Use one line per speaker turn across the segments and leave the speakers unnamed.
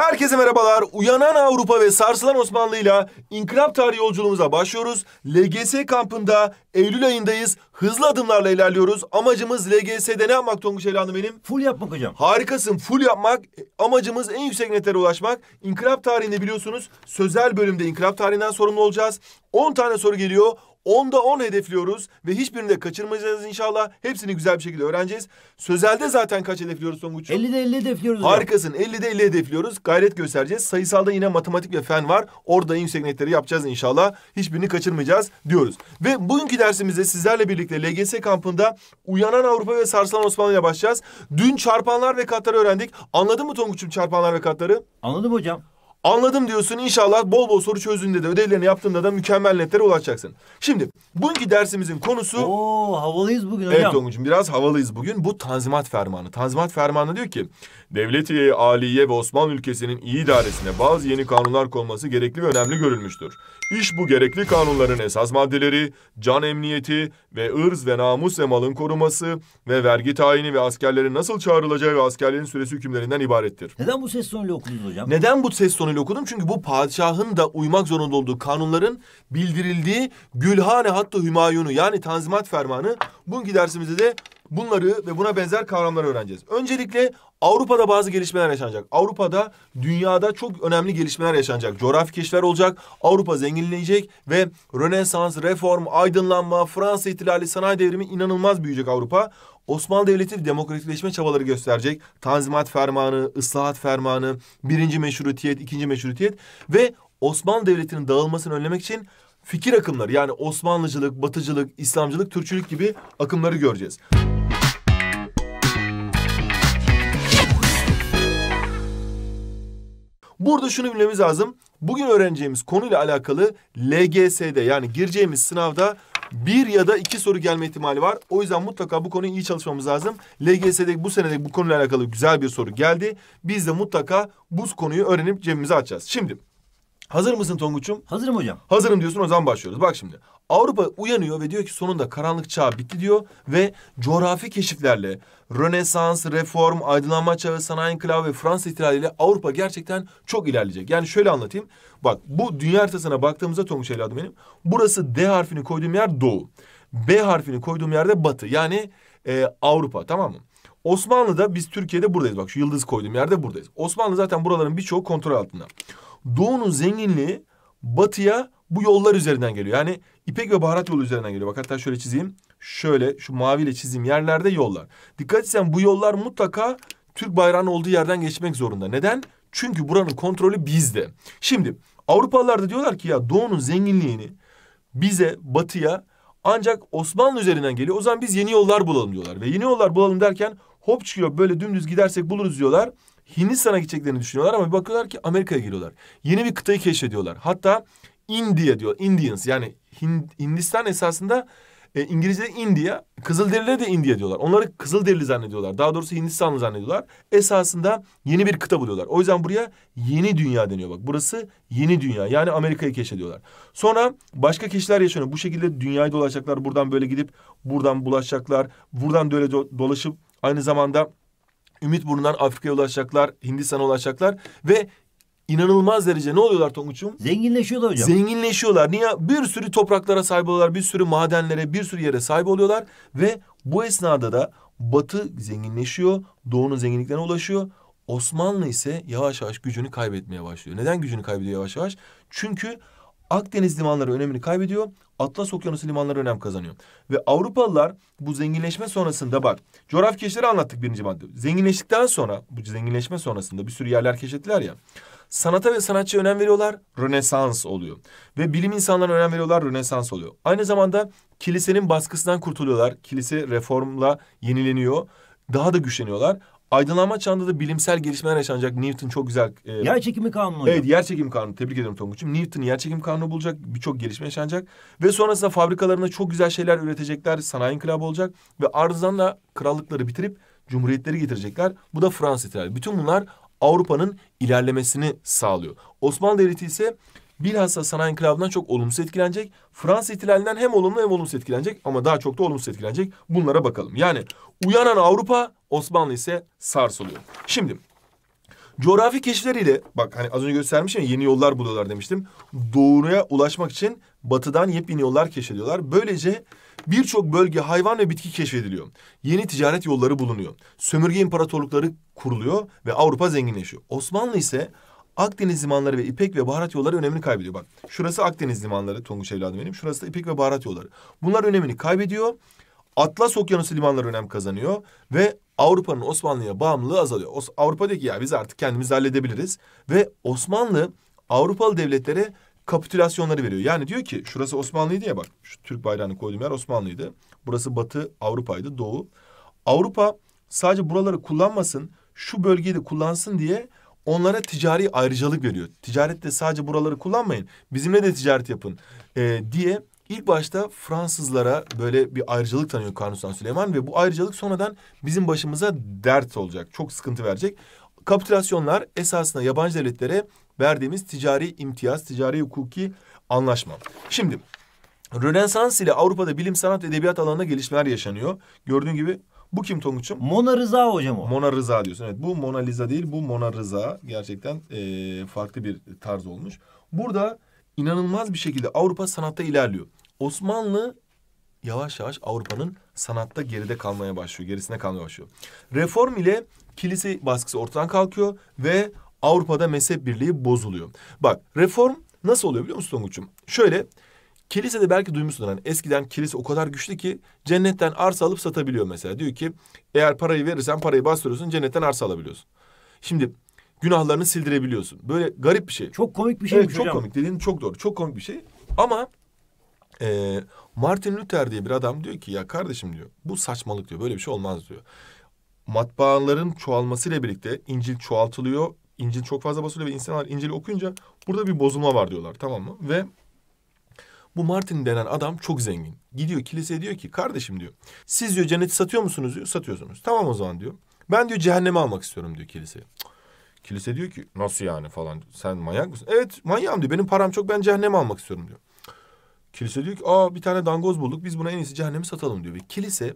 Herkese merhabalar. Uyanan Avrupa ve sarsılan Osmanlı ile inkılap tarihi yolculuğumuza başlıyoruz. LGS kampında Eylül ayındayız. Hızlı adımlarla ilerliyoruz. Amacımız LGS'de ne yapmak Tonguç Eylanlı benim? Full yapmak hocam. Harikasın. Full yapmak. E, amacımız en yüksek netlere ulaşmak. İnkılap tarihinde biliyorsunuz sözel bölümde inkılap tarihinden sorumlu olacağız. 10 tane soru geliyor. 10'da 10 hedefliyoruz ve hiçbirini de kaçırmayacağız inşallah. Hepsini güzel bir şekilde öğreneceğiz. Sözelde zaten kaç hedefliyoruz Songuç'um? 50'de 50 hedefliyoruz. Harikasın. 50'de 50 hedefliyoruz. Gayret göstereceğiz. Sayısalda yine matematik ve fen var. Orada en yüksek netleri yapacağız inşallah. Hiçbirini kaçırmayacağız diyoruz. Ve bugünkü dersimizde sizlerle birlikte LGS kampında Uyanan Avrupa ve Sarsılan Osmanlı'ya başlayacağız. Dün çarpanlar ve katları öğrendik. Anladın mı Tonguç'um çarpanlar ve katları? Anladım hocam. Anladım diyorsun inşallah bol bol soru çözdüğünde de ödevlerini yaptığında da mükemmel netlere ulaşacaksın. Şimdi bugünkü dersimizin konusu... Oo havalıyız bugün hocam. Evet Tonguç'um biraz havalıyız bugün. Bu Tanzimat Fermanı. Tanzimat Fermanı diyor ki... Devleti Aliye ve Osmanlı ülkesinin iyi idaresine bazı yeni kanunlar konması gerekli ve önemli görülmüştür. İş bu gerekli kanunların esas maddeleri, can emniyeti ve ırz ve namus ve malın koruması ve vergi tayini ve askerlerin nasıl çağrılacağı ve askerlerin süresi hükümlerinden ibarettir. Neden bu ses tonuyla okudunuz hocam? Neden bu ses tonu konuyla okudum. Çünkü bu padişahın da uymak zorunda olduğu kanunların bildirildiği Gülhane Hattı Hümayunu yani Tanzimat Fermanı. Bugünkü dersimizde de bunları ve buna benzer kavramları öğreneceğiz. Öncelikle Avrupa'da bazı gelişmeler yaşanacak. Avrupa'da dünyada çok önemli gelişmeler yaşanacak. Coğrafi keşifler olacak. Avrupa zenginlenecek ve Rönesans, reform, aydınlanma, Fransa ihtilali, sanayi devrimi inanılmaz büyüyecek Avrupa. Osmanlı Devleti demokratikleşme çabaları gösterecek. Tanzimat Fermanı, Islahat Fermanı, birinci meşrutiyet, ikinci meşrutiyet ve Osmanlı Devleti'nin dağılmasını önlemek için fikir akımları yani Osmanlıcılık, Batıcılık, İslamcılık, Türkçülük gibi akımları göreceğiz. Burada şunu bilmemiz lazım. Bugün öğreneceğimiz konuyla alakalı LGS'de yani gireceğimiz sınavda bir ya da iki soru gelme ihtimali var. O yüzden mutlaka bu konuyu iyi çalışmamız lazım. LGS'de bu senede bu konuyla alakalı güzel bir soru geldi. Biz de mutlaka bu konuyu öğrenip cebimize açacağız. Şimdi Hazır mısın Tonguç'um? Hazırım hocam. Hazırım diyorsun o zaman başlıyoruz. Bak şimdi Avrupa uyanıyor ve diyor ki sonunda karanlık çağ bitti diyor ve coğrafi keşiflerle Rönesans, Reform, Aydınlanma Çağı, Sanayi İnkılabı ve Fransız ile Avrupa gerçekten çok ilerleyecek. Yani şöyle anlatayım. Bak bu dünya haritasına baktığımızda Tonguç evladım benim. Burası D harfini koyduğum yer Doğu. B harfini koyduğum yerde Batı. Yani e, Avrupa tamam mı? Osmanlı'da biz Türkiye'de buradayız. Bak şu yıldız koyduğum yerde buradayız. Osmanlı zaten buraların birçoğu kontrol altında. Doğu'nun zenginliği batıya bu yollar üzerinden geliyor. Yani İpek ve baharat yolu üzerinden geliyor. Bak hatta şöyle çizeyim. Şöyle şu maviyle çizeyim yerlerde yollar. Dikkat etsen bu yollar mutlaka Türk bayrağının olduğu yerden geçmek zorunda. Neden? Çünkü buranın kontrolü bizde. Şimdi Avrupalılar da diyorlar ki ya Doğu'nun zenginliğini bize, batıya ancak Osmanlı üzerinden geliyor. O zaman biz yeni yollar bulalım diyorlar. Ve yeni yollar bulalım derken hop çıkıyor böyle dümdüz gidersek buluruz diyorlar. Hindistan'a gideceklerini düşünüyorlar ama bir bakıyorlar ki Amerika'ya geliyorlar. Yeni bir kıtayı keşfediyorlar. Hatta India diyor. Indians yani Hindistan esasında e, İngilizce'de India, Kızılderililere de India diyorlar. Onları Kızılderili zannediyorlar. Daha doğrusu Hindistanlı zannediyorlar. Esasında yeni bir kıta buluyorlar. O yüzden buraya yeni dünya deniyor bak. Burası yeni dünya. Yani Amerika'yı keşfediyorlar. Sonra başka keşifler yaşanıyor. Bu şekilde dünyayı dolaşacaklar. Buradan böyle gidip buradan bulaşacaklar. Buradan böyle do dolaşıp aynı zamanda Ümit Burnu'ndan Afrika'ya ulaşacaklar, Hindistan'a ulaşacaklar ve inanılmaz derece ne oluyorlar Tonguç'um? Zenginleşiyorlar hocam. Zenginleşiyorlar. Niye? Bir sürü topraklara sahip oluyorlar, bir sürü madenlere, bir sürü yere sahip oluyorlar ve bu esnada da Batı zenginleşiyor, Doğu'nun zenginliklerine ulaşıyor. Osmanlı ise yavaş yavaş gücünü kaybetmeye başlıyor. Neden gücünü kaybediyor yavaş yavaş? Çünkü Akdeniz limanları önemini kaybediyor. Atlas Okyanusu limanları önem kazanıyor. Ve Avrupalılar bu zenginleşme sonrasında bak coğrafya keşifleri anlattık birinci madde. Zenginleştikten sonra bu zenginleşme sonrasında bir sürü yerler keşfettiler ya. Sanata ve sanatçıya önem veriyorlar. Rönesans oluyor. Ve bilim insanlarına önem veriyorlar. Rönesans oluyor. Aynı zamanda kilisenin baskısından kurtuluyorlar. Kilise reformla yenileniyor. Daha da güçleniyorlar aydınlanma çağında da bilimsel gelişmeler yaşanacak. Newton çok güzel... E, yer çekimi kanunu hocam. Evet yer çekimi kanunu. Tebrik ederim Tonguç'um. Newton yer çekimi kanunu bulacak. Birçok gelişme yaşanacak. Ve sonrasında fabrikalarında çok güzel şeyler üretecekler. Sanayi inkılabı olacak. Ve ardından da krallıkları bitirip cumhuriyetleri getirecekler. Bu da Fransa ihtilali. Bütün bunlar Avrupa'nın ilerlemesini sağlıyor. Osmanlı Devleti ise bilhassa sanayi inkılabından çok olumsuz etkilenecek. Fransa ihtilalinden hem olumlu hem olumsuz etkilenecek ama daha çok da olumsuz etkilenecek. Bunlara bakalım. Yani uyanan Avrupa, Osmanlı ise sarsılıyor. Şimdi coğrafi keşifleriyle bak hani az önce göstermişim yeni yollar buluyorlar demiştim. Doğruya ulaşmak için batıdan yepyeni yollar keşfediyorlar. Böylece birçok bölge hayvan ve bitki keşfediliyor. Yeni ticaret yolları bulunuyor. Sömürge imparatorlukları kuruluyor ve Avrupa zenginleşiyor. Osmanlı ise Akdeniz limanları ve ipek ve baharat yolları önemini kaybediyor. Bak şurası Akdeniz limanları Tonguç evladım benim. Şurası da ipek ve baharat yolları. Bunlar önemini kaybediyor. Atlas Okyanusu limanları önem kazanıyor ve Avrupa'nın Osmanlı'ya bağımlılığı azalıyor. Os Avrupa diyor ki ya biz artık kendimizi halledebiliriz ve Osmanlı Avrupalı devletlere kapitülasyonları veriyor. Yani diyor ki şurası Osmanlıydı ya bak şu Türk bayrağını koyduğum yer Osmanlıydı. Burası Batı Avrupa'ydı Doğu. Avrupa sadece buraları kullanmasın şu bölgeyi de kullansın diye onlara ticari ayrıcalık veriyor. Ticarette sadece buraları kullanmayın. Bizimle de ticaret yapın e, diye ilk başta Fransızlara böyle bir ayrıcalık tanıyor Kanuni Süleyman ve bu ayrıcalık sonradan bizim başımıza dert olacak. Çok sıkıntı verecek. Kapitülasyonlar esasında yabancı devletlere verdiğimiz ticari imtiyaz, ticari hukuki anlaşma. Şimdi Rönesans ile Avrupa'da bilim, sanat, edebiyat alanında gelişmeler yaşanıyor. Gördüğün gibi bu kim Tonguç'um? Mona Rıza hocam o. Mona Rıza diyorsun. Evet bu Mona Lisa değil bu Mona Rıza. Gerçekten e, farklı bir tarz olmuş. Burada inanılmaz bir şekilde Avrupa sanatta ilerliyor. Osmanlı yavaş yavaş Avrupa'nın sanatta geride kalmaya başlıyor. Gerisine kalmaya başlıyor. Reform ile kilise baskısı ortadan kalkıyor ve Avrupa'da mezhep birliği bozuluyor. Bak reform nasıl oluyor biliyor musun Tonguç'um? Şöyle Kilisede belki duymuşsunuz hani eskiden kilise o kadar güçlü ki cennetten arsa alıp satabiliyor mesela. Diyor ki eğer parayı verirsen parayı bastırıyorsun cennetten arsa alabiliyorsun. Şimdi günahlarını sildirebiliyorsun. Böyle garip bir şey. Çok komik bir şey. Evet, çok hocam. komik dediğin çok doğru. Çok komik bir şey. Ama e, Martin Luther diye bir adam diyor ki ya kardeşim diyor bu saçmalık diyor böyle bir şey olmaz diyor. Matbaaların çoğalmasıyla birlikte İncil çoğaltılıyor. İncil çok fazla basılıyor ve insanlar İncil'i okuyunca burada bir bozulma var diyorlar tamam mı? Ve bu Martin denen adam çok zengin. Gidiyor kiliseye diyor ki kardeşim diyor. Siz diyor cenneti satıyor musunuz diyor. Satıyorsunuz. Tamam o zaman diyor. Ben diyor cehennemi almak istiyorum diyor kiliseye. Kilise diyor ki nasıl yani falan. Sen manyak mısın? Evet manyağım diyor. Benim param çok ben cehennemi almak istiyorum diyor. Kilise diyor ki aa bir tane dangoz bulduk. Biz buna en iyisi cehennemi satalım diyor. Ve kilise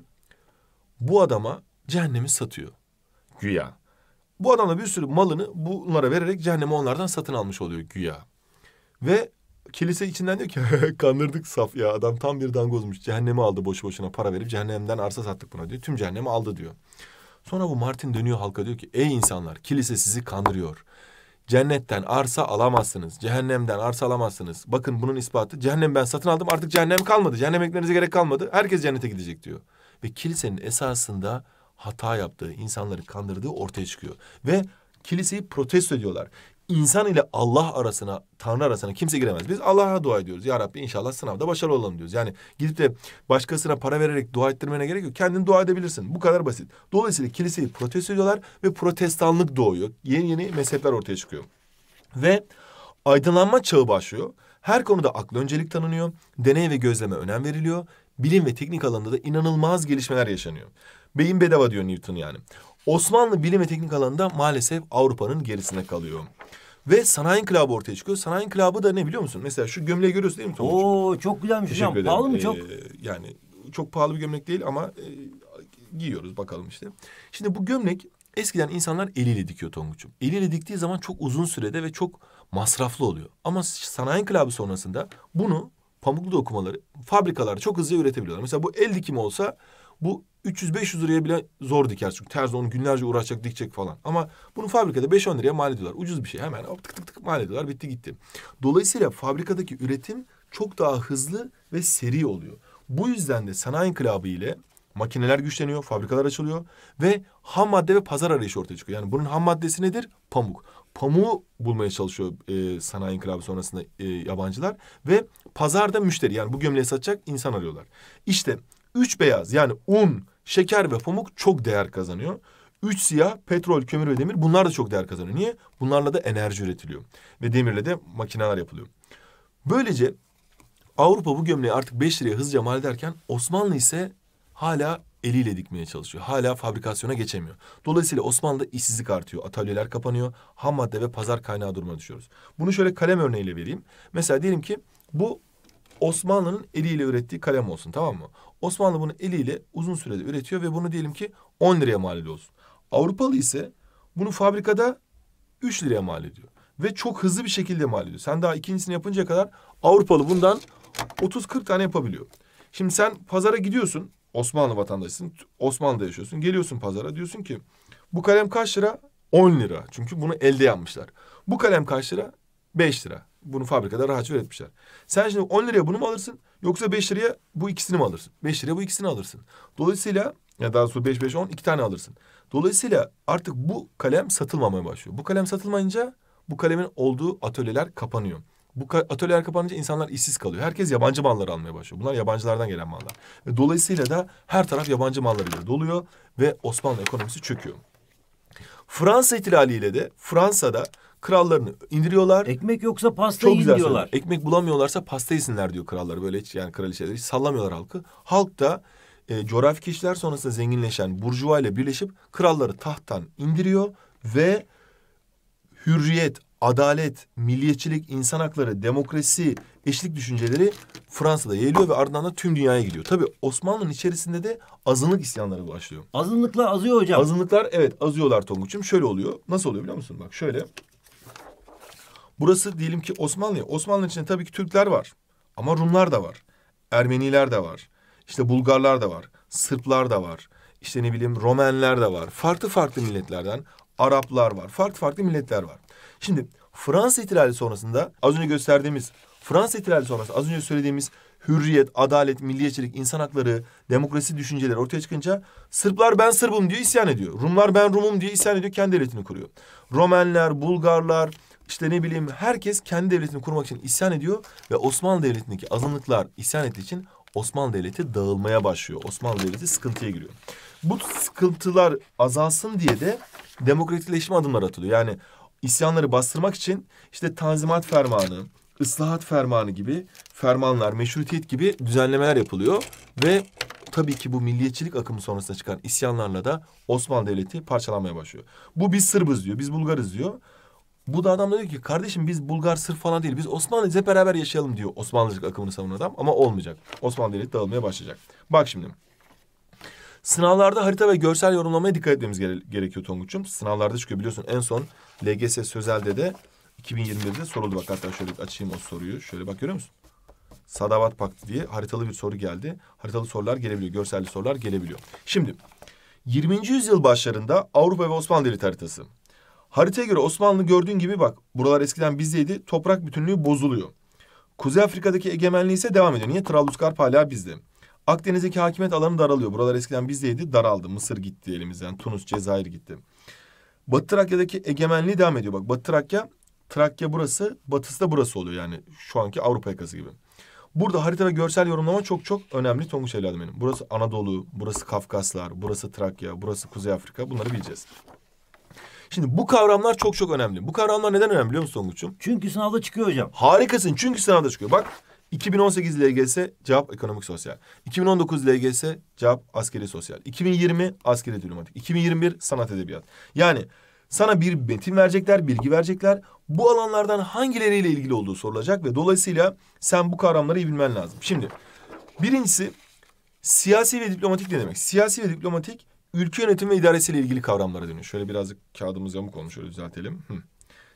bu adama cehennemi satıyor. Güya. Bu adam da bir sürü malını bunlara vererek cehennemi onlardan satın almış oluyor güya. Ve kilise içinden diyor ki kandırdık saf ya adam tam bir dangozmuş. Cehennemi aldı boş boşuna para verip cehennemden arsa sattık buna diyor. Tüm cehennemi aldı diyor. Sonra bu Martin dönüyor halka diyor ki ey insanlar kilise sizi kandırıyor. Cennetten arsa alamazsınız. Cehennemden arsa alamazsınız. Bakın bunun ispatı. Cehennem ben satın aldım artık cehennem kalmadı. Cehennem ekmenize gerek kalmadı. Herkes cennete gidecek diyor. Ve kilisenin esasında hata yaptığı, insanları kandırdığı ortaya çıkıyor. Ve kiliseyi protesto ediyorlar insan ile Allah arasına, Tanrı arasına kimse giremez. Biz Allah'a dua ediyoruz. Ya Rabbi inşallah sınavda başarılı olalım diyoruz. Yani gidip de başkasına para vererek dua ettirmene gerek yok. Kendin dua edebilirsin. Bu kadar basit. Dolayısıyla kiliseyi protesto ediyorlar ve protestanlık doğuyor. Yeni yeni mezhepler ortaya çıkıyor. Ve aydınlanma çağı başlıyor. Her konuda akla öncelik tanınıyor. Deney ve gözleme önem veriliyor. Bilim ve teknik alanında da inanılmaz gelişmeler yaşanıyor. Beyin bedava diyor Newton yani. Osmanlı bilim ve teknik alanında maalesef Avrupa'nın gerisine kalıyor. Ve sanayi inkılabı ortaya çıkıyor. Sanayi inkılabı da ne biliyor musun? Mesela şu gömleği görüyorsun değil mi Tonguç'um? Oo çok güzelmiş Teşekkür hocam. Pahalı mı çok? Ee, yani çok pahalı bir gömlek değil ama e, giyiyoruz bakalım işte. Şimdi bu gömlek eskiden insanlar eliyle dikiyor Tonguç'um. Eliyle diktiği zaman çok uzun sürede ve çok masraflı oluyor. Ama sanayi inkılabı sonrasında bunu pamuklu dokumaları fabrikalarda çok hızlı üretebiliyorlar. Mesela bu el dikimi olsa bu 300-500 liraya bile zor diker çünkü terzi onu günlerce uğraşacak dikecek falan. Ama bunu fabrikada 5-10 liraya mal ediyorlar. Ucuz bir şey hemen tık tık tık mal ediyorlar bitti gitti. Dolayısıyla fabrikadaki üretim çok daha hızlı ve seri oluyor. Bu yüzden de sanayi inkılabı ile makineler güçleniyor, fabrikalar açılıyor ve ham madde ve pazar arayışı ortaya çıkıyor. Yani bunun ham maddesi nedir? Pamuk. Pamuğu bulmaya çalışıyor e, sanayi inkılabı sonrasında e, yabancılar ve pazarda müşteri yani bu gömleği satacak insan arıyorlar. İşte Üç beyaz yani un, şeker ve pamuk çok değer kazanıyor. Üç siyah petrol, kömür ve demir bunlar da çok değer kazanıyor. Niye? Bunlarla da enerji üretiliyor. Ve demirle de makineler yapılıyor. Böylece Avrupa bu gömleği artık beş liraya hızlıca mal ederken Osmanlı ise hala eliyle dikmeye çalışıyor. Hala fabrikasyona geçemiyor. Dolayısıyla Osmanlı'da işsizlik artıyor. Atölyeler kapanıyor. Ham madde ve pazar kaynağı duruma düşüyoruz. Bunu şöyle kalem örneğiyle vereyim. Mesela diyelim ki bu Osmanlı'nın eliyle ürettiği kalem olsun tamam mı? Osmanlı bunu eliyle uzun sürede üretiyor ve bunu diyelim ki 10 liraya mal olsun. Avrupalı ise bunu fabrikada 3 liraya mal ediyor. Ve çok hızlı bir şekilde mal ediyor. Sen daha ikincisini yapıncaya kadar Avrupalı bundan 30-40 tane yapabiliyor. Şimdi sen pazara gidiyorsun. Osmanlı vatandaşısın. Osmanlı'da yaşıyorsun. Geliyorsun pazara diyorsun ki bu kalem kaç lira? 10 lira. Çünkü bunu elde yapmışlar. Bu kalem kaç lira? 5 lira bunu fabrikada rahatça üretmişler. Sen şimdi 10 liraya bunu mu alırsın yoksa 5 liraya bu ikisini mi alırsın? 5 liraya bu ikisini alırsın. Dolayısıyla ya daha sonra 5 5 10 iki tane alırsın. Dolayısıyla artık bu kalem satılmamaya başlıyor. Bu kalem satılmayınca bu kalemin olduğu atölyeler kapanıyor. Bu atölyeler kapanınca insanlar işsiz kalıyor. Herkes yabancı malları almaya başlıyor. Bunlar yabancılardan gelen mallar. E, dolayısıyla da her taraf yabancı mallarıyla doluyor ve Osmanlı ekonomisi çöküyor. Fransa ihtilaliyle de Fransa'da krallarını indiriyorlar. Ekmek yoksa pasta Çok yiyin diyorlar. Söylüyor. Ekmek bulamıyorlarsa pasta yesinler diyor krallar böyle hiç yani kraliçeleri hiç sallamıyorlar halkı. Halk da e, coğrafi keşifler sonrasında zenginleşen burjuva ile birleşip kralları tahttan indiriyor ve hürriyet, adalet, milliyetçilik, insan hakları, demokrasi, eşlik düşünceleri Fransa'da yayılıyor ve ardından da tüm dünyaya gidiyor. Tabi Osmanlı'nın içerisinde de azınlık isyanları başlıyor. Azınlıklar azıyor hocam. Azınlıklar evet azıyorlar Tonguç'um. Şöyle oluyor. Nasıl oluyor biliyor musun? Bak şöyle. Burası diyelim ki Osmanlı. Osmanlı içinde tabii ki Türkler var. Ama Rumlar da var. Ermeniler de var. İşte Bulgarlar da var. Sırplar da var. İşte ne bileyim Romenler de var. Farklı farklı milletlerden Araplar var. Farklı farklı milletler var. Şimdi Fransa ihtilali sonrasında az önce gösterdiğimiz Fransa ihtilali sonrası az önce söylediğimiz hürriyet, adalet, milliyetçilik, insan hakları, demokrasi düşünceleri ortaya çıkınca Sırplar ben Sırbım diyor isyan ediyor. Rumlar ben Rumum diye isyan ediyor kendi devletini kuruyor. Romenler, Bulgarlar, işte ne bileyim herkes kendi devletini kurmak için isyan ediyor ve Osmanlı Devleti'ndeki azınlıklar isyan ettiği için Osmanlı Devleti dağılmaya başlıyor. Osmanlı Devleti sıkıntıya giriyor. Bu sıkıntılar azalsın diye de demokratikleşme adımları atılıyor. Yani isyanları bastırmak için işte Tanzimat Fermanı, ıslahat fermanı gibi fermanlar, meşrutiyet gibi düzenlemeler yapılıyor ve tabii ki bu milliyetçilik akımı sonrasında çıkan isyanlarla da Osmanlı Devleti parçalanmaya başlıyor. Bu biz Sırbız diyor, biz Bulgarız diyor. Bu da adam diyor ki kardeşim biz Bulgar sırf falan değil. Biz Osmanlı'yız hep beraber yaşayalım diyor Osmanlıcılık akımını savunan adam. Ama olmayacak. Osmanlı Devleti dağılmaya başlayacak. Bak şimdi. Sınavlarda harita ve görsel yorumlamaya dikkat etmemiz gere- gerekiyor Tonguç'um. Sınavlarda çıkıyor biliyorsun en son LGS Sözel'de de 2021'de soruldu. Bak hatta şöyle açayım o soruyu. Şöyle bak görüyor musun? Sadavat Paktı diye haritalı bir soru geldi. Haritalı sorular gelebiliyor, görselli sorular gelebiliyor. Şimdi 20. yüzyıl başlarında Avrupa ve Osmanlı Devleti haritası. Haritaya göre Osmanlı gördüğün gibi bak buralar eskiden bizdeydi. Toprak bütünlüğü bozuluyor. Kuzey Afrika'daki egemenliği ise devam ediyor. Niye? Trablusgarp hala bizde. Akdeniz'deki hakimiyet alanı daralıyor. Buralar eskiden bizdeydi. Daraldı. Mısır gitti elimizden. Tunus, Cezayir gitti. Batı Trakya'daki egemenliği devam ediyor. Bak Batı Trakya, Trakya burası, batısı da burası oluyor yani şu anki Avrupa yakası gibi. Burada harita ve görsel yorumlama çok çok önemli Tonguç evladım benim. Burası Anadolu, burası Kafkaslar, burası Trakya, burası Kuzey Afrika bunları bileceğiz. Şimdi bu kavramlar çok çok önemli. Bu kavramlar neden önemli biliyor musun Songuç'um? Çünkü sınavda çıkıyor hocam. Harikasın çünkü sınavda çıkıyor. Bak 2018 LGS cevap ekonomik sosyal. 2019 LGS cevap askeri sosyal. 2020 askeri diplomatik. 2021 sanat edebiyat. Yani sana bir metin verecekler, bilgi verecekler. Bu alanlardan hangileriyle ilgili olduğu sorulacak ve dolayısıyla sen bu kavramları iyi bilmen lazım. Şimdi birincisi siyasi ve diplomatik ne demek? Siyasi ve diplomatik ülke yönetimi ve idaresiyle ilgili kavramlara dönüyor. Şöyle birazcık kağıdımız yamuk olmuş öyle düzeltelim. Hı.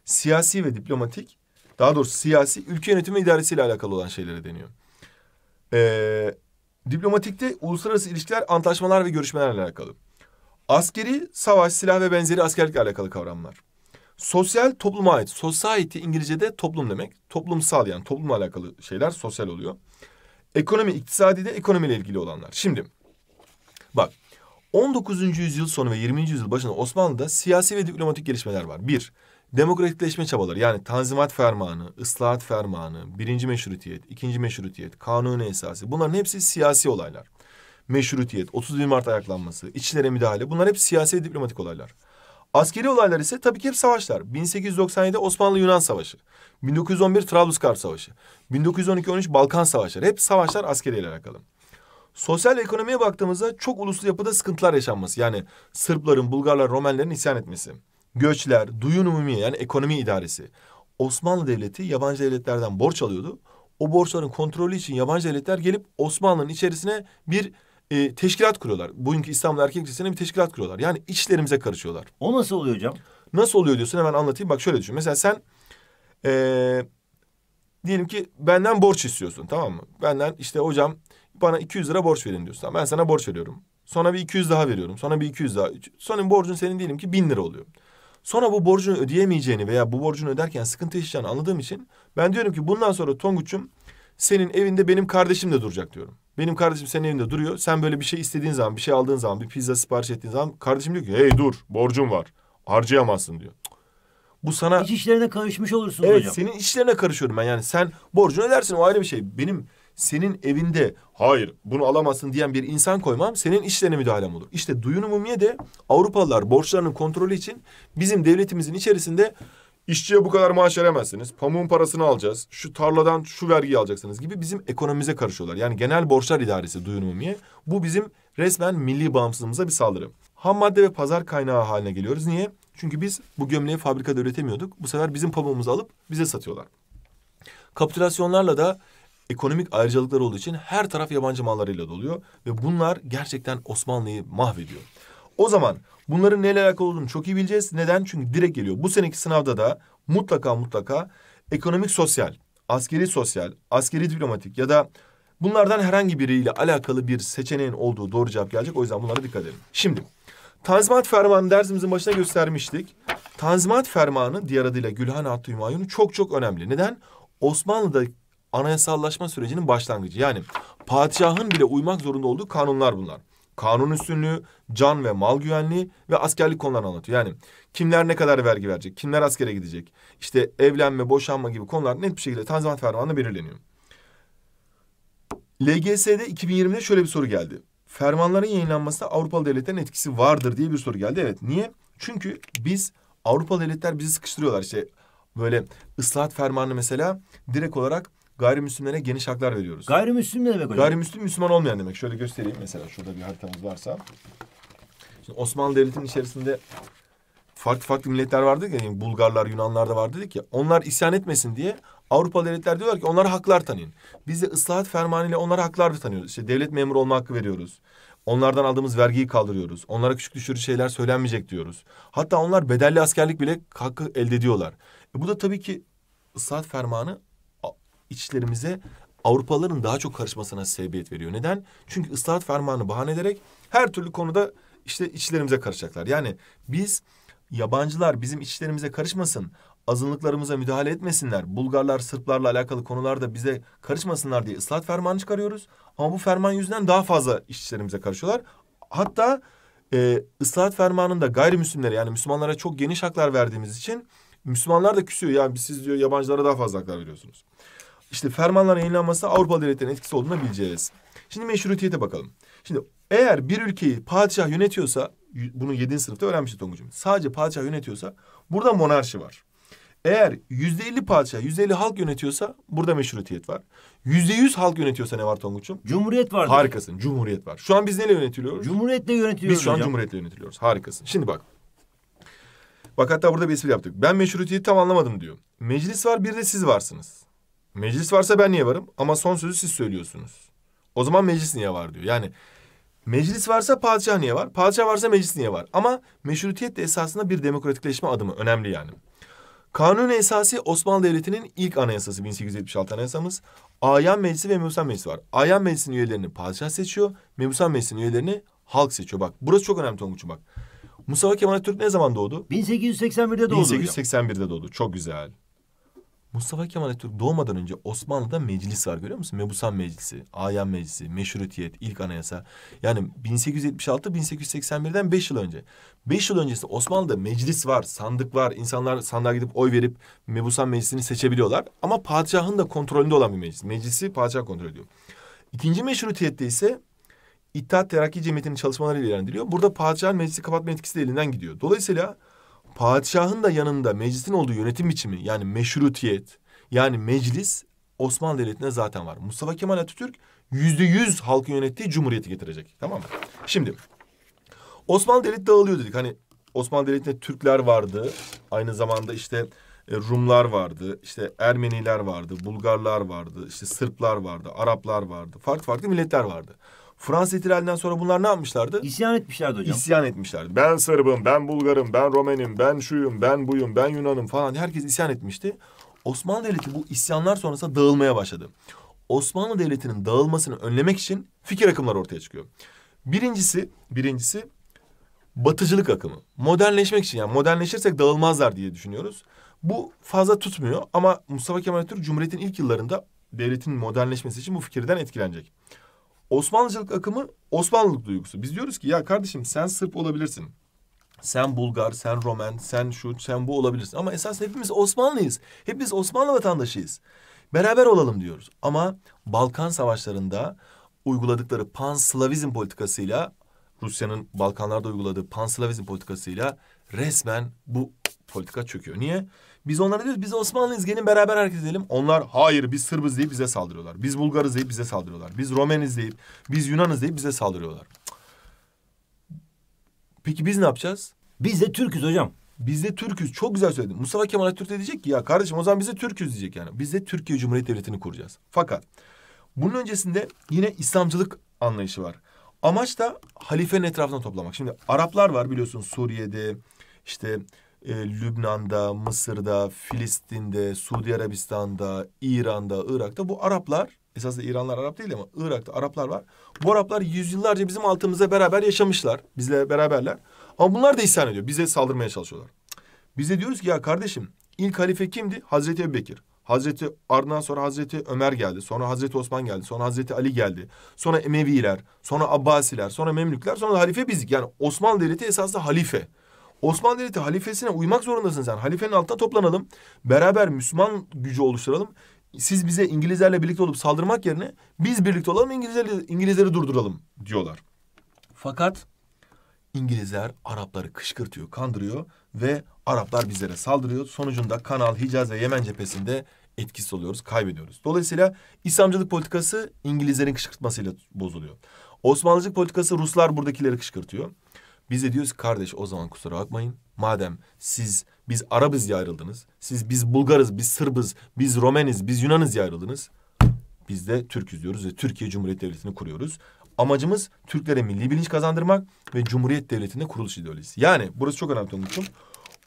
Siyasi ve diplomatik daha doğrusu siyasi ülke yönetimi ve idaresiyle alakalı olan şeylere deniyor. Ee, diplomatikte uluslararası ilişkiler, antlaşmalar ve görüşmelerle alakalı. Askeri, savaş, silah ve benzeri askerlikle alakalı kavramlar. Sosyal topluma ait. Society İngilizce'de toplum demek. Toplumsal yani toplumla alakalı şeyler sosyal oluyor. Ekonomi, iktisadi de ekonomiyle ilgili olanlar. Şimdi bak 19. yüzyıl sonu ve 20. yüzyıl başında Osmanlı'da siyasi ve diplomatik gelişmeler var. Bir, demokratikleşme çabaları yani Tanzimat Fermanı, Islahat Fermanı, birinci meşrutiyet, ikinci meşrutiyet, kanun esası bunların hepsi siyasi olaylar. Meşrutiyet, 31 Mart ayaklanması, içlere müdahale bunlar hep siyasi ve diplomatik olaylar. Askeri olaylar ise tabii ki hep savaşlar. 1897 Osmanlı-Yunan Savaşı, 1911 Trablusgarp Savaşı, 1912-13 Balkan Savaşları hep savaşlar askeriyle alakalı. Sosyal ekonomiye baktığımızda çok uluslu yapıda sıkıntılar yaşanması. Yani Sırpların, Bulgarlar, Romenlerin isyan etmesi. Göçler, duyun umumi yani ekonomi idaresi. Osmanlı Devleti yabancı devletlerden borç alıyordu. O borçların kontrolü için yabancı devletler gelip Osmanlı'nın içerisine bir e, teşkilat kuruyorlar. Bugünkü İstanbul Erkek Lisesi'ne bir teşkilat kuruyorlar. Yani içlerimize karışıyorlar. O nasıl oluyor hocam? Nasıl oluyor diyorsun hemen anlatayım. Bak şöyle düşün. Mesela sen e, diyelim ki benden borç istiyorsun tamam mı? Benden işte hocam bana 200 lira borç verin diyorsun. Tamam, ben sana borç veriyorum. Sonra bir 200 daha veriyorum. Sonra bir 200 daha. Sonra borcun senin diyelim ki 1000 lira oluyor. Sonra bu borcunu ödeyemeyeceğini veya bu borcunu öderken sıkıntı yaşayacağını anladığım için ben diyorum ki bundan sonra Tonguç'um senin evinde benim kardeşim de duracak diyorum. Benim kardeşim senin evinde duruyor. Sen böyle bir şey istediğin zaman, bir şey aldığın zaman, bir pizza sipariş ettiğin zaman kardeşim diyor ki hey dur borcum var. Harcayamazsın diyor. Bu sana... İç işlerine karışmış olursun evet, hocam. Evet senin işlerine karışıyorum ben yani. Sen borcunu ödersin o ayrı bir şey. Benim senin evinde hayır bunu alamazsın diyen bir insan koymam senin işlerine müdahalem olur. İşte duyun umumiye de Avrupalılar borçlarının kontrolü için bizim devletimizin içerisinde işçiye bu kadar maaş veremezsiniz. Pamuğun parasını alacağız. Şu tarladan şu vergiyi alacaksınız gibi bizim ekonomimize karışıyorlar. Yani genel borçlar idaresi duyun umumiye. Bu bizim resmen milli bağımsızlığımıza bir saldırı. Ham madde ve pazar kaynağı haline geliyoruz. Niye? Çünkü biz bu gömleği fabrikada üretemiyorduk. Bu sefer bizim pamuğumuzu alıp bize satıyorlar. Kapitülasyonlarla da ekonomik ayrıcalıklar olduğu için her taraf yabancı mallarıyla doluyor ve bunlar gerçekten Osmanlı'yı mahvediyor. O zaman bunların neyle alakalı olduğunu çok iyi bileceğiz. Neden? Çünkü direkt geliyor. Bu seneki sınavda da mutlaka mutlaka ekonomik sosyal, askeri sosyal, askeri diplomatik ya da bunlardan herhangi biriyle alakalı bir seçeneğin olduğu doğru cevap gelecek. O yüzden bunlara dikkat edin. Şimdi Tanzimat Fermanı dersimizin başına göstermiştik. Tanzimat Fermanı diğer adıyla Gülhane Hattı Hümayun'u çok çok önemli. Neden? Osmanlı'da anayasallaşma sürecinin başlangıcı. Yani padişahın bile uymak zorunda olduğu kanunlar bunlar. Kanun üstünlüğü, can ve mal güvenliği ve askerlik konularını anlatıyor. Yani kimler ne kadar vergi verecek, kimler askere gidecek, işte evlenme, boşanma gibi konular net bir şekilde Tanzimat Fermanı'nda belirleniyor. LGS'de 2020'de şöyle bir soru geldi. Fermanların yayınlanmasında Avrupalı devletlerin etkisi vardır diye bir soru geldi. Evet niye? Çünkü biz Avrupalı devletler bizi sıkıştırıyorlar. İşte böyle ıslahat fermanı mesela direkt olarak gayrimüslimlere geniş haklar veriyoruz. Gayrimüslim ne demek hocam? Gayrimüslim Müslüman olmayan demek. Şöyle göstereyim mesela şurada bir haritamız varsa. Şimdi Osmanlı Devleti'nin içerisinde farklı farklı milletler vardı ya Bulgarlar, Yunanlar da vardı dedik ya. Onlar isyan etmesin diye Avrupa devletler diyorlar ki onlara haklar tanıyın. Biz de ıslahat fermanıyla onlara haklar da tanıyoruz. İşte devlet memuru olma hakkı veriyoruz. Onlardan aldığımız vergiyi kaldırıyoruz. Onlara küçük düşürücü şeyler söylenmeyecek diyoruz. Hatta onlar bedelli askerlik bile hakkı elde ediyorlar. E bu da tabii ki ıslahat fermanı içlerimize Avrupalıların daha çok karışmasına sebebiyet veriyor. Neden? Çünkü ıslahat fermanı bahane ederek her türlü konuda işte içlerimize karışacaklar. Yani biz yabancılar bizim içlerimize karışmasın, azınlıklarımıza müdahale etmesinler, Bulgarlar, Sırplarla alakalı konularda bize karışmasınlar diye ıslahat fermanı çıkarıyoruz. Ama bu ferman yüzünden daha fazla işçilerimize karışıyorlar. Hatta e, ıslahat fermanında gayrimüslimlere yani Müslümanlara çok geniş haklar verdiğimiz için Müslümanlar da küsüyor. Yani siz diyor yabancılara daha fazla haklar veriyorsunuz işte fermanların yayınlanması Avrupa devletlerinin etkisi olduğunu bileceğiz. Şimdi meşrutiyete bakalım. Şimdi eğer bir ülkeyi padişah yönetiyorsa bunu yedinci sınıfta öğrenmişti Tonguç'um. Sadece padişah yönetiyorsa burada monarşi var. Eğer yüzde elli padişah, yüzde elli halk yönetiyorsa burada meşrutiyet var. Yüzde yüz halk yönetiyorsa ne var Tonguç'um? Cumhuriyet var. Harikasın. Cumhuriyet var. Şu an biz neyle yönetiliyoruz? Cumhuriyetle yönetiliyoruz Biz şu an hocam. cumhuriyetle yönetiliyoruz. Harikasın. Şimdi bak. Bak hatta burada bir espri yaptık. Ben meşrutiyeti tam anlamadım diyor. Meclis var bir de siz varsınız. Meclis varsa ben niye varım? Ama son sözü siz söylüyorsunuz. O zaman meclis niye var diyor. Yani meclis varsa padişah niye var? Padişah varsa meclis niye var? Ama meşrutiyet de esasında bir demokratikleşme adımı. Önemli yani. Kanun esası Osmanlı Devleti'nin ilk anayasası 1876 anayasamız. Ayan Meclisi ve Mebusan Meclisi var. Ayan Meclisi'nin üyelerini padişah seçiyor. Mebusan Meclisi'nin üyelerini halk seçiyor. Bak burası çok önemli Tonguç'um bak. Mustafa Kemal Atatürk ne zaman doğdu? 1881'de doğdu. 1881'de doğdu. Çok güzel. Mustafa Kemal Atatürk doğmadan önce Osmanlı'da meclis var görüyor musun? Mebusan Meclisi, Ayan Meclisi, Meşrutiyet, ilk anayasa. Yani 1876-1881'den 5 yıl önce. 5 yıl öncesinde Osmanlı'da meclis var, sandık var. İnsanlar sandığa gidip oy verip Mebusan Meclisi'ni seçebiliyorlar. Ama padişahın da kontrolünde olan bir meclis. Meclisi padişah kontrol ediyor. İkinci meşrutiyette ise İttihat Terakki Cemiyeti'nin çalışmaları ilerlendiriliyor. Burada padişahın meclisi kapatma etkisi de elinden gidiyor. Dolayısıyla Padişahın da yanında meclisin olduğu yönetim biçimi yani meşrutiyet yani meclis Osmanlı Devleti'nde zaten var. Mustafa Kemal Atatürk yüzde yüz halkın yönettiği cumhuriyeti getirecek. Tamam mı? Şimdi Osmanlı Devleti dağılıyor dedik. Hani Osmanlı Devleti'nde Türkler vardı. Aynı zamanda işte e, Rumlar vardı, işte Ermeniler vardı, Bulgarlar vardı, işte Sırplar vardı, Araplar vardı. Farklı farklı milletler vardı. Fransa ihtilalinden sonra bunlar ne yapmışlardı? İsyan etmişlerdi hocam. İsyan etmişlerdi. Ben Sırbım, ben Bulgarım, ben Romenim, ben şuyum, ben buyum, ben Yunanım falan herkes isyan etmişti. Osmanlı Devleti bu isyanlar sonrasında dağılmaya başladı. Osmanlı Devleti'nin dağılmasını önlemek için fikir akımları ortaya çıkıyor. Birincisi, birincisi batıcılık akımı. Modernleşmek için yani modernleşirsek dağılmazlar diye düşünüyoruz. Bu fazla tutmuyor ama Mustafa Kemal Atatürk Cumhuriyet'in ilk yıllarında devletin modernleşmesi için bu fikirden etkilenecek. Osmanlıcılık akımı Osmanlılık duygusu. Biz diyoruz ki ya kardeşim sen Sırp olabilirsin. Sen Bulgar, sen Roman, sen şu, sen bu olabilirsin. Ama esas hepimiz Osmanlıyız. Hepimiz Osmanlı vatandaşıyız. Beraber olalım diyoruz. Ama Balkan savaşlarında uyguladıkları panslavizm politikasıyla Rusya'nın Balkanlarda uyguladığı panslavizm politikasıyla resmen bu politika çöküyor. Niye? Biz onlara diyoruz biz Osmanlıyız gelin beraber hareket edelim. Onlar hayır biz Sırbız deyip bize saldırıyorlar. Biz Bulgarız deyip bize saldırıyorlar. Biz Romeniz deyip biz Yunanız deyip bize saldırıyorlar. Peki biz ne yapacağız? Biz de Türk'üz hocam. Biz de Türk'üz. Çok güzel söyledin. Mustafa Kemal Atatürk de diyecek ki ya kardeşim o zaman biz de Türk'üz diyecek yani. Biz de Türkiye Cumhuriyet Devleti'ni kuracağız. Fakat bunun öncesinde yine İslamcılık anlayışı var. Amaç da halifenin etrafına toplamak. Şimdi Araplar var biliyorsun Suriye'de işte e, Lübnan'da, Mısır'da, Filistin'de, Suudi Arabistan'da, İran'da, Irak'ta bu Araplar esasında İranlar Arap değil ama Irak'ta Araplar var. Bu Araplar yüzyıllarca bizim altımızda beraber yaşamışlar. Bizle beraberler. Ama bunlar da isyan ediyor. Bize saldırmaya çalışıyorlar. Biz de diyoruz ki ya kardeşim ilk halife kimdi? Hazreti Ebubekir. Hazreti ardından sonra Hazreti Ömer geldi. Sonra Hazreti Osman geldi. Sonra Hazreti Ali geldi. Sonra Emeviler, sonra Abbasiler, sonra Memlükler, sonra halife bizdik. Yani Osmanlı Devleti esasında halife. Osmanlı Devleti halifesine uymak zorundasın sen. Halifenin altına toplanalım. Beraber Müslüman gücü oluşturalım. Siz bize İngilizlerle birlikte olup saldırmak yerine biz birlikte olalım İngilizleri, İngilizleri durduralım diyorlar. Fakat İngilizler Arapları kışkırtıyor, kandırıyor ve Araplar bizlere saldırıyor. Sonucunda Kanal, Hicaz ve Yemen cephesinde etkisiz oluyoruz, kaybediyoruz. Dolayısıyla İslamcılık politikası İngilizlerin kışkırtmasıyla bozuluyor. Osmanlıcılık politikası Ruslar buradakileri kışkırtıyor. Biz de diyoruz ki kardeş o zaman kusura bakmayın. Madem siz biz Arabız diye ayrıldınız. Siz biz Bulgarız, biz Sırbız, biz Romeniz, biz Yunanız diye ayrıldınız. Biz de Türküz diyoruz ve Türkiye Cumhuriyet Devleti'ni kuruyoruz. Amacımız Türklere milli bilinç kazandırmak ve Cumhuriyet Devleti'nde kuruluş ideolojisi. Yani burası çok önemli Tonguç'um.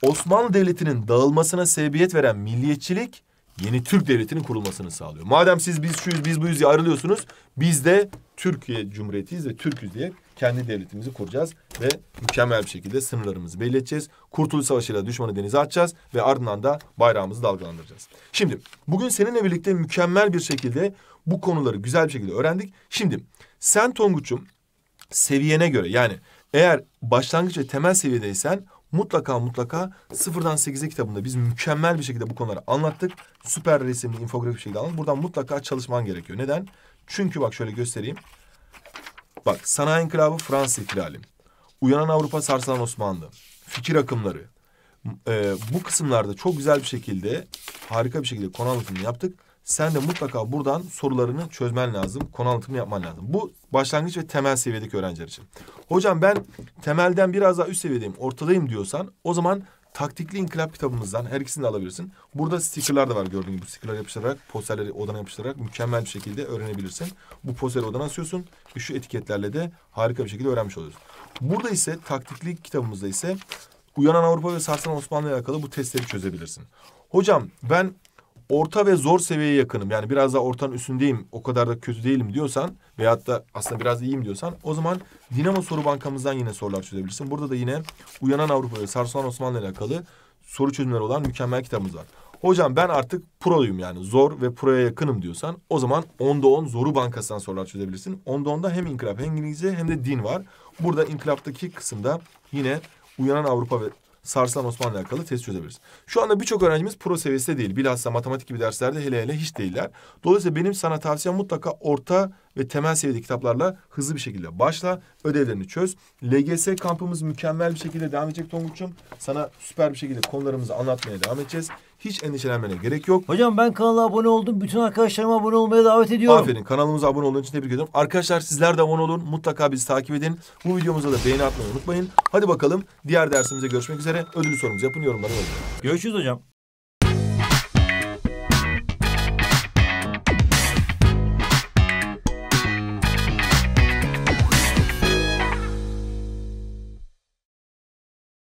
Osmanlı Devleti'nin dağılmasına sebebiyet veren milliyetçilik yeni Türk Devleti'nin kurulmasını sağlıyor. Madem siz biz şuyuz biz buyuz diye ayrılıyorsunuz biz de Türkiye Cumhuriyeti'yiz ve Türk'üz diye kendi devletimizi kuracağız ve mükemmel bir şekilde sınırlarımızı belirleyeceğiz, Kurtuluş Savaşı'yla düşmanı denize atacağız ve ardından da bayrağımızı dalgalandıracağız. Şimdi bugün seninle birlikte mükemmel bir şekilde bu konuları güzel bir şekilde öğrendik. Şimdi sen Tonguç'um seviyene göre yani eğer başlangıç ve temel seviyedeysen mutlaka mutlaka sıfırdan sekize kitabında biz mükemmel bir şekilde bu konuları anlattık. Süper resimli infografi şekilde anlattık. Buradan mutlaka çalışman gerekiyor. Neden? Çünkü bak şöyle göstereyim. Bak sanayi inkılabı Fransız ihtilali. Uyanan Avrupa sarsan Osmanlı. Fikir akımları. Ee, bu kısımlarda çok güzel bir şekilde harika bir şekilde konu anlatımını yaptık. Sen de mutlaka buradan sorularını çözmen lazım. Konu anlatımını yapman lazım. Bu başlangıç ve temel seviyedeki öğrenciler için. Hocam ben temelden biraz daha üst seviyedeyim, ortadayım diyorsan o zaman Taktikli İnkılap kitabımızdan her ikisini de alabilirsin. Burada stickerlar da var gördüğün gibi. Stickerlar yapıştırarak, posterleri odana yapıştırarak mükemmel bir şekilde öğrenebilirsin. Bu posteri odana asıyorsun ve şu etiketlerle de harika bir şekilde öğrenmiş oluyorsun. Burada ise taktikli kitabımızda ise Uyanan Avrupa ve Sarsan Osmanlı ile alakalı bu testleri çözebilirsin. Hocam ben orta ve zor seviyeye yakınım. Yani biraz daha ortanın üstündeyim. O kadar da kötü değilim diyorsan veyahut da aslında biraz iyiyim diyorsan o zaman Dinamo soru bankamızdan yine sorular çözebilirsin. Burada da yine Uyanan Avrupa ve Sarsulan Osmanlı ile alakalı soru çözümleri olan mükemmel kitabımız var. Hocam ben artık proyum yani zor ve proya yakınım diyorsan o zaman onda on zoru bankasından sorular çözebilirsin. Onda onda hem inkılap hem İngilizce hem de din var. Burada inkılaptaki kısımda yine Uyanan Avrupa ve Sarsılan Osmanlı alakalı test çözebiliriz. Şu anda birçok öğrencimiz pro seviyesinde değil. Bilhassa matematik gibi derslerde hele hele hiç değiller. Dolayısıyla benim sana tavsiyem mutlaka orta ve temel seviyede kitaplarla hızlı bir şekilde başla. Ödevlerini çöz. LGS kampımız mükemmel bir şekilde devam edecek Tonguç'um. Sana süper bir şekilde konularımızı anlatmaya devam edeceğiz. Hiç endişelenmene gerek yok. Hocam ben kanala abone oldum. Bütün arkadaşlarıma abone olmaya davet ediyorum. Aferin. Kanalımıza abone olduğun için tebrik ediyorum. Arkadaşlar sizler de abone olun. Mutlaka bizi takip edin. Bu videomuza da beğeni atmayı unutmayın. Hadi bakalım. Diğer dersimize görüşmek üzere. Ödül sorumuzu yapın. Yorumlara yazın. Görüşürüz hocam.